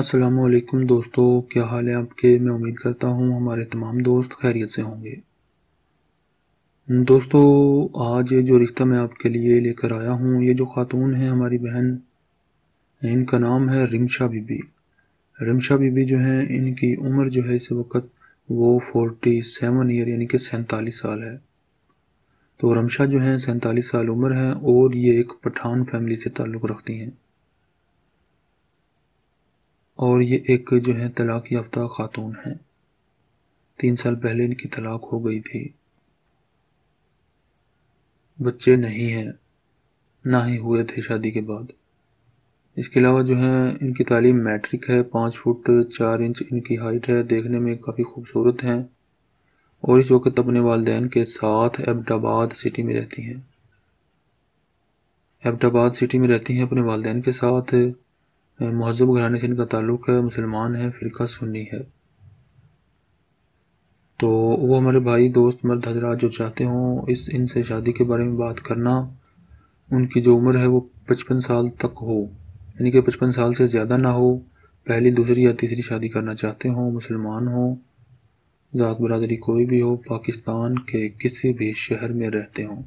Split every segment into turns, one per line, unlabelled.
असलकुम दोस्तों क्या हाल है आपके मैं उम्मीद करता हूँ हमारे तमाम दोस्त खैरियत से होंगे दोस्तों आज ये जो रिश्ता मैं आपके लिए लेकर आया हूँ ये जो ख़ातून है हमारी बहन इनका नाम है रिमशा बीबी रिमशा बीबी जो है इनकी उम्र जो है इस वक्त वो फोर्टी सेवन ईयर यानी कि सैंतालीस साल है तो रमशा जो है सैंतालीस साल उम्र है और ये एक पठान फैमिली से ताल्लुक़ रखती हैं और ये एक जो है तलाक़ याफ्ता ख़ातून है तीन साल पहले इनकी तलाक हो गई थी बच्चे नहीं हैं ना ही हुए थे शादी के बाद इसके अलावा जो है इनकी तालीम मैट्रिक है पाँच फुट चार इंच इनकी हाइट है देखने में काफ़ी खूबसूरत हैं और इस वक्त अपने वालदेन के साथ एबटाबाद सिटी में रहती हैं एबटाबाद सिटी में रहती हैं अपने वालदेन के साथ महजब घराने से इनका ताल्लुक़ है मुसलमान है फ़िरका सुन्नी है तो वो हमारे भाई दोस्त मर्द हजरात जो चाहते हों इस इनसे शादी के बारे में बात करना उनकी जो उम्र है वो पचपन साल तक हो यानी कि पचपन साल से ज़्यादा ना हो पहली दूसरी या तीसरी शादी करना चाहते हों मुसलमान हों ज़ात बरदरी कोई भी हो पाकिस्तान के किसी भी शहर में रहते हों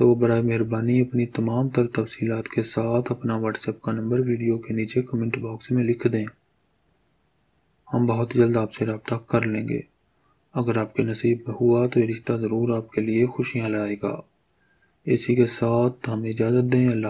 तो बर मेहरबानी अपनी तमाम तर तफसीत के साथ अपना व्हाट्सएप का नंबर वीडियो के नीचे कमेंट बॉक्स में लिख दें हम बहुत जल्द आपसे रबता कर लेंगे अगर आपके नसीब हुआ तो ये रिश्ता ज़रूर आपके लिए खुशियाँ लाएगा इसी के साथ हम इजाज़त दें अल्लाह